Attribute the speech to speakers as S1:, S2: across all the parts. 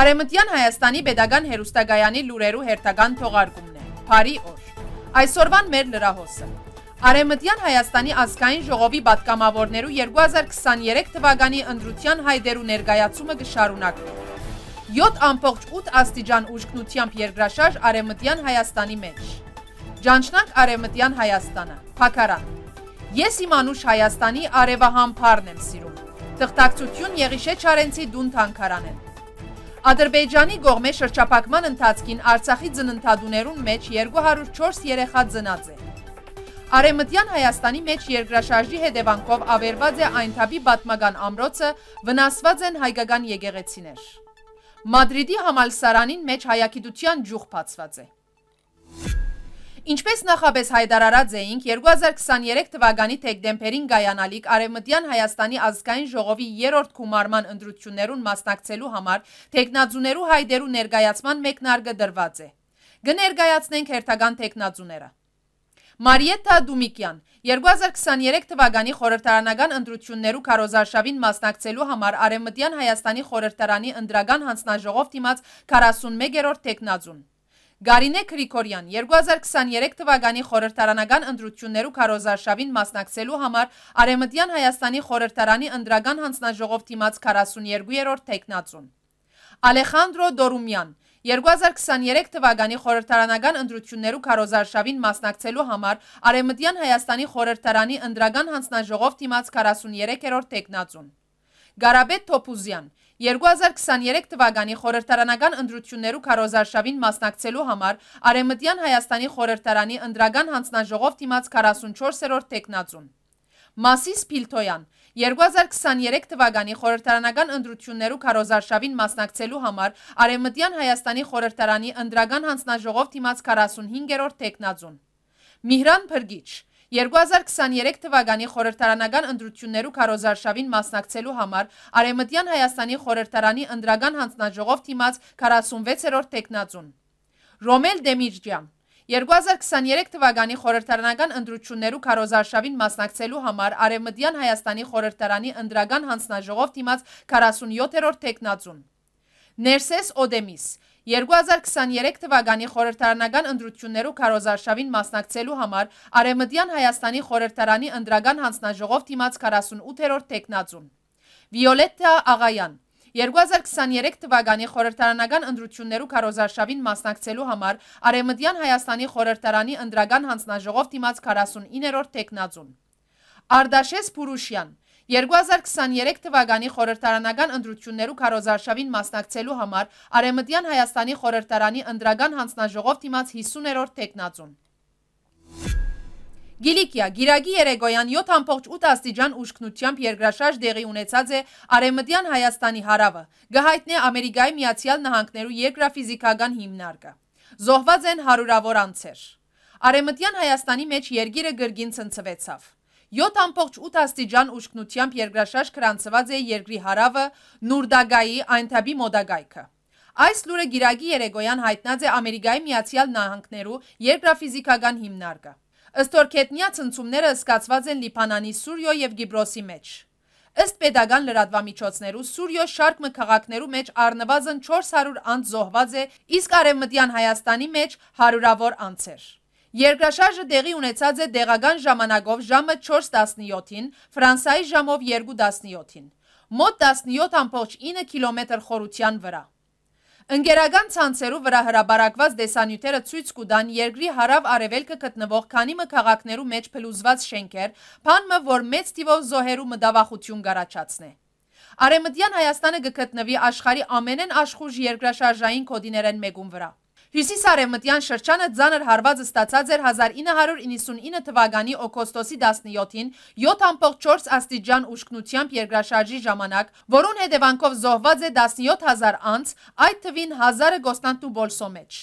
S1: Արեմտյան Հայաստանի Պետական Հերուստագայանի լուրերու հերթական թողարկումն է։ Փարի օր։ Այսօրվան մեր լրահոսը։ Արեմտյան Հայաստանի ազգային ժողովի պատգամավորներու 2023 թվականի ընդրության հայդերու ներկայացումը կշարունակվի։ 7.8 աստիճան ուժգնությամբ երկրաշարժ Արեմտյան Հայաստանի մեջ։ Ճանչնանք Արեմտյան Հայաստանը։ Փակարան։ Ես իմ անուշ Հայաստանի արևահամ փառն եմ սիրում։ Թղթակցություն Եղիշե Չարենցի դուն թանկարան եմ։ Ադրբեջանի գողմե շրջապակման ընթացքին Արցախի ծննդադուներուն մեջ 204 երեխա ծնած է։ Արեմտյան Հայաստանի մեջ երկրաշարժի հետևանքով ավերված է այնթաբի բատմական ամրոցը, վնասված են հայկական եկեղեցիներ։ Մադրիդի համալսարանին մեջ հայակիտության ջուղ բացված է։ Ինչպես նախապես հայտարարած էինք, 2023 թվականի թեկդեմբերին գայանալիք Արևմտյան Հայաստանի ազգային ժողովի 3-րդ գումարման ընտրություններուն մասնակցելու համար տեխնաձուներու հայդերու ներկայացման մեկնարկը դրված է։ Գներկայացնենք հերթական տեխնաձուները։ Մարիետա Դումիկյան 2023 թվականի խորհրդարանական ընտրություններու քարոզարշավին մասնակցելու համար Արևմտյան Հայաստանի խորհրդարանի ընդրական հանձնաժողով դիմաց 41-րդ տեխնաձուն Գարինե Քրիքորյան 2023 թվականի խորհրդարանական ընտրություններու քարոզարշավին մասնակցելու համար Արեմտյան Հայաստանի խորհրդարանի ընդրական հանձնաժողով դիմաց 42-րդ տեխնացուն։ Ալեխանդրո Դորումյան 2023 թվականի խորհրդարանական ընտրություններու քարոզարշավին մասնակցելու համար Արեմտյան Հայաստանի խորհրդարանի ընդրական հանձնաժողով դիմաց 43-րդ տեխնացուն։ Գարաբետ Թոփուզյան 2023 թվականի խորհրդարանական ընտրություններու քարոզարշավին մասնակցելու համար Արեմտյան Հայաստանի խորհրդարանի ընդրական հանձնաժողով դիմաց 44-րդ տեխնացուն։ Մասիս Փիլթոյան 2023 թվականի խորհրդարանական ընտրություններու քարոզարշավին մասնակցելու համար Արեմտյան Հայաստանի խորհրդարանի ընդրական հանձնաժողով դիմաց 45-րդ տեխնացուն։ Միհրան Փրկիչ 2023 2023 թվականի խորհրդարանական ընտրություններու քարոզարշավին մասնակցելու համար Արեմտյան Հայաստանի խորհրդարանի ընդրական հանձնաժողով թիմած 46-րդ տեխնացուն։ Ռոմել Դեմիրջյան 2023 թվականի խորհրդարանական ընտրություններու քարոզարշավին մասնակցելու համար Արևմտյան Հայաստանի խորհրդարանի ընդրական հանձնաժողով դիմաց 47-րդ տեխնացուն։ Ներսես Օդեմիս 2023 թվականի խորհրդարանական ընտրություններու քարոզարշավին մասնակցելու համար Արևմտյան Հայաստանի խորհրդարանի ընտրական հանձնաժողով դիմաց 48-րդ տեխնացուն։ Վիոլետա Աղայան 2023 թվականի խորհրդարանական ընտրություններու քարոզարշավին մասնակցելու համար Արևմտյան Հայաստանի խորհրդարանի ընտրական հանձնաժողով դիմաց 49-րդ տեխնացուն։ Արդաշես Փուրուշյան 2023 2023 թվականի խորհրդարանական ընտրություններու քարոզարշավին մասնակցելու համար Արեմտյան Հայաստանի խորհրդարանի ընդրական հանձնաժողով դիմաց 50-րդ տեխնացուն։ Գիլիկիա Գիրագի Երեգոյան 7.8 աստիճան ուշքնությամբ երկրաշարժ դեղի ունեցած է Արեմտյան Հայաստանի հարավը։ Գահայտնի Ամերիկայի Միացյալ Նահանգներու երկրաֆիզիկական հիմնարկը։ Զոհված են հարյուրավոր անձեր։ Արեմտյան Հայաստանի մեջ երգիրը գրգին ցնցվեցավ։ 7.8 աստիճան ուշքնությամբ երկրաշաշ կրանցված է երկրի հարավը նուրդագայի այնթաբի մոդագայքը։ Այս լուրը գիրագի երեգոյան հայտնած է ամերիկայի միացյալ նահանքներու երկրաֆիզիկական հիմնարգը։ Աստորքետնյա ծնցումները սկացված են լիպանանի Սուրյո և գիբրոսի մեջ։ Աստ պետական լրադվամիջոցներու Սուրյո շարկ մը կաղաքներու մեջ արնվազն 400 անց զոհված է, իսկ արևմտյան Հայաստանի մեջ հարուրավոր անցեր։ Երկրաշարժը տեղի ունեցած է դեղական ժամանակով ժամը 4:17-ին, Ֆրանսայի ժամով 2:17-ին, մոտ 17.9 կիլոմետր խորության վրա։ Ընկերական ցանցերու վրա հրաբարակված դեսանյութերը ցույց կտան երկրի հարավ-արևելքը գտնվող քանի մը քաղաքներու մեջ փլուզված շենքեր, բանը որ մեծ տիվով զոհերու մտավախություն գարաչացնե։ Արեմտյան Հայաստանը գտնվի աշխարի ամենեն աշխուժ երկրաշարժային կոդիներեն մեկում վրա։ Հյուսիսարևմտյան շրջանը ձանր հարվածը ստացած էր 1999 թվականի օգոստոսի 17-ին 7.4 աստիճան ուշքնությամբ երկրաշարժի ժամանակ, որոն հետևանքով զոհված է 17000 անց, այդ թվին 1000-ը Գոստանտու Բոլսո մեջ։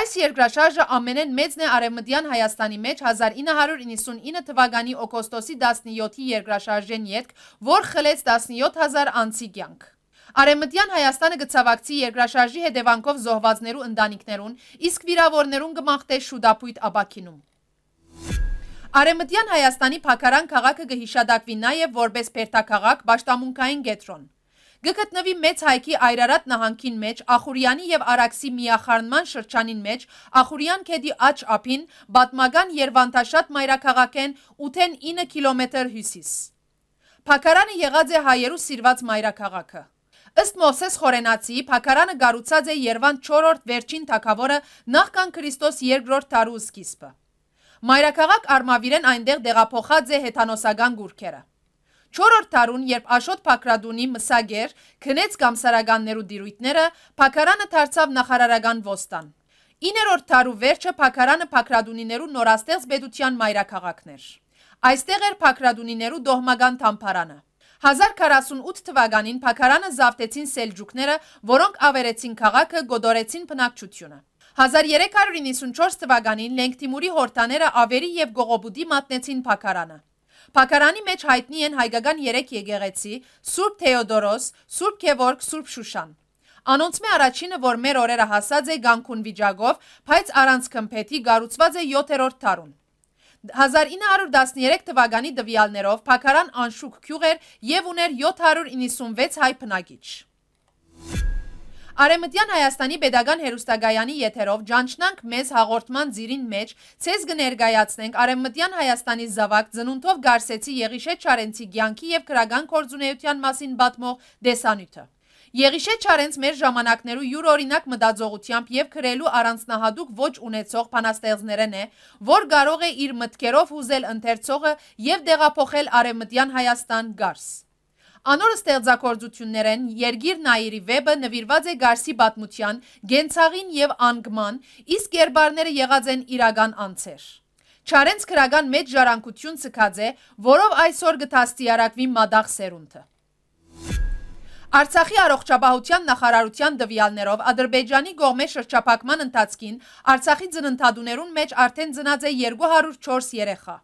S1: Այս երկրաշարժը ամենեն մեծն է Արևմտյան Հայաստանի մեջ 1999 թվականի օգոստոսի 17-ի երկրաշարժեն ետք, որ խլեց 17000 անցի կյանք։ Արեմտյան Հայաստանը գծավակցի երկրաշարժի հետևանքով զոհվածներու ընտանիքներուն, իսկ վիրավորներուն գմախտե շուտապույտ աբաքինում։ Արեմտյան Հայաստանի փակարան քաղաքը գհիշադակվի նաև որպես Պերտակաղակ Բաշտամունքային գետրոն։ Գկտնվի Մեծ Հայքի Այրարատ նահանգին մեջ, Ախուրյանի եւ Արաքսի միախառնման շրջանին մեջ, Ախուրյան քեդի աչ ափին, Բատմագան Երվանտաշատ մայրաքաղաքեն 8-9 կիլոմետր հյուսիս։ Փակարանը եղած է հայերու սիրված մայրաքաղաքը։ Ըստ Մովսես Խորենացի, փակարանը գառուցած է Երևան 4-րդ վերջին թակավորը նախքան Քրիստոս 2-րդ տարու սկիզբը։ Մայրաքաղաք Արմավիրեն այնտեղ դեղափոխած է հեթանոսական գուրքերը։ 4-րդ տարուն, երբ Աշոտ Փակրադունի մսագեր քնեց կամսարականներու դիրույթները, փակարանը դարձավ նախարարական ոստան։ 9-րդ տարու վերջը փակարանը Փակրադունիներու նորաստեղծ պետության մայրաքաղաքներ։ Այստեղ էր Փակրադունիներու դողմական թամփարանը։ 1048 թվականին Փակարանը զավտեցին Սելջուկները, որոնք ավերեցին քաղաքը, գոդորեցին բնակչությունը։ 1394 թվականին Լենք Թիմուրի հորտաները ավերի եւ Գողոբուդի մատնեցին Փակարանը։ Փակարանի մեջ հայտնի են հայկական 3 եկեղեցի՝ Սուրբ Թեոդորոս, Սուրբ Գևորգ, Սուրբ Շուշան։ Անոնցմե առաջինը, որ մեր օրերը հասած է Գանկուն վիճակով, բայց առանց քմփետի գառուցված է 7-րդ տարուն։ 1913 թվականի դվյալներով Փակարան անշուք քյուղ էր եւ ուներ 796 հայ բնակիչ։ Արեմտյան Հայաստանի Պետական Հերուստագայանի եթերով ճանչնանք մեզ հաղորդման ձիրին մեջ, ցեզ կներկայացնենք Արեմտյան Հայաստանի զավակ ծնունդով Գարսեցի Եղիշե Չարենցի Գյանքի եւ քրական կորձունեության մասին պատմող դեսանյութը։ Եղիշե Չարենց մեր ժամանակներու յուրօրինակ մտածողությամբ եւ քրելու առանձնահատուկ ոչ ունեցող բանաստեղծներն է, որ կարող է իր մտքերով հուզել ընթերցողը եւ դեղափոխել արևմտյան Հայաստան գարս։ Անոր ստեղծագործություններեն Երգիր Նաիրի վեբը նվիրված է Գարսի պատմության, գենցաղին եւ անգման, իսկ երբարները եղած են իրական անցեր։ Չարենց քրական մեջ ժարանկություն ցկած է, որով այսօր գտաստիարակվի մադաղ սերունդը։ Արցախի առողջապահության նախարարության դվյալներով Ադրբեջանի գողմե շրջափակման ընթացքին Արցախի ծննդատուներուն մեջ արդեն ծնած է 204 երեխա։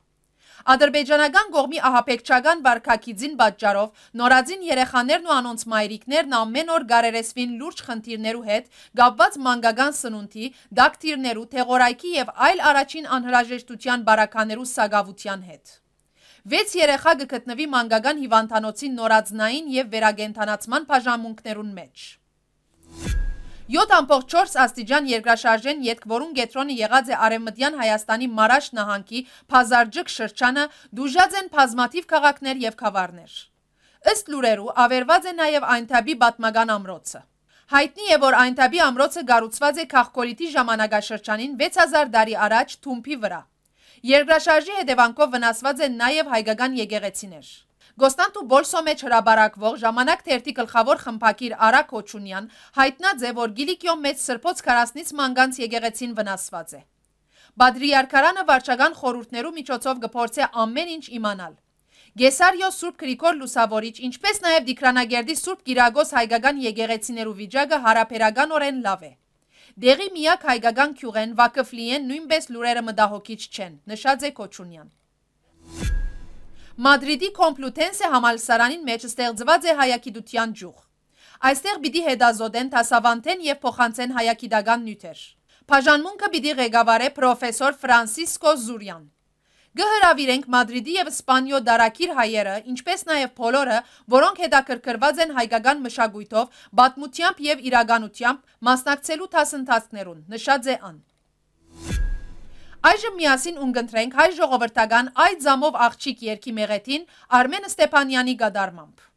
S1: Ադրբեջանական գողմի ահապեկչական վարկակիցին պատճառով նորածին երեխաներն ու անոնց մայրիկներն ամեն օր գարերեսվին լուրջ խնդիրներու հետ գավված մանկական սնունդի, դակտիրներու, թեղորայքի եւ այլ առաջին անհրաժեշտության բարականերու սագավության հետ։ 6 երեխա գտնվի մանգական հիվանդանոցի նորածնային եւ վերագենթանացման բաժանմունքներուն մեջ։ 7.4 աստիճան երկրաշարժեն ետքվորուն գետրոնը եղած է արևմտյան Հայաստանի Մարաշ նահանգի Փազարջիկ շրջանը դուժած են բազմաթիվ քաղաքներ եւ խավարներ։ Ըստ լուրերու ավերված է նաեւ այնտաբի բատմական ամրոցը։ Հայտնի է, որ այնտաբի ամրոցը գառուցված է քաղկոլիտի ժամանակաշրջանին 6000 դարի առաջ Թումփի վրա։ Երկրաշարժի հետևանքով վնասված են նաև հայկական եկեղեցիներ։ Գոստանտ ու բոլսո մեջ հրաբարակվող ժամանակ թերթի գլխավոր խմպակիր Արակ Օչունյան հայտնած է, որ Գիլիկյո մեծ սրբոց քարասնից մանգանց եկեղեցին վնասված է։ Բադրի արքարանը վարչական խորհուրդներու միջոցով գփորձե ամեն ինչ իմանալ։ Գեսարյո Սուրբ Գրիգոր Լուսավորիչ, ինչպես նաև Դիկրանագերդի Սուրբ Գիրագոս հայկական եկեղեցիներու վիճակը հարաբերականորեն լավ է։ Դեղի միակ հայկական քյուղեն Վակֆլիեն նույնպես լուրերը մտահոգիչ չեն, նշած է Կոչունյան։ Մադրիդի Կոմպլուտենսե համալսարանին մեջ ստեղծված է հայագիտության ջուղ։ Այստեղ պիտի հետազոտեն, տասավանդեն եւ փոխանցեն հայագիտական նյութեր։ Բաժանմունքը պիտի ղեկավարե պրոֆեսոր Ֆրանսիսկո Զուրյան։ Գհրավիրենք Մադրիդի եւ Սպանիո դարակիր հայերը, ինչպես նաեւ բոլորը, որոնք հետաքրքրված են հայկական մշակույթով, պատմությամբ եւ իրականությամբ մասնակցելու դասընթացներուն, նշած է ան։ Այժմ միասին ունգընտրենք հայ ժողովրդական այդ զամով աղջիկ երկի մեղեթին Արմեն Ստեփանյանի գադարմամբ։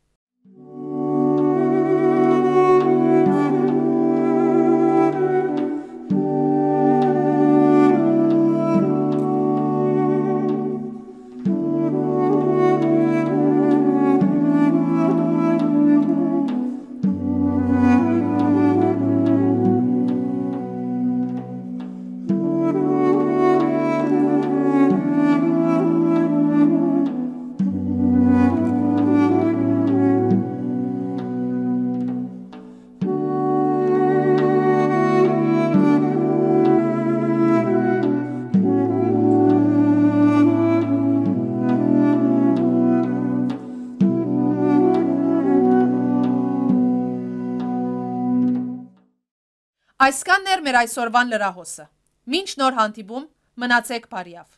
S1: Այսկանն էր մեր այսօրվան լրահոսը։ Մինչ նոր հանդիպում, մնացեք բարիավ։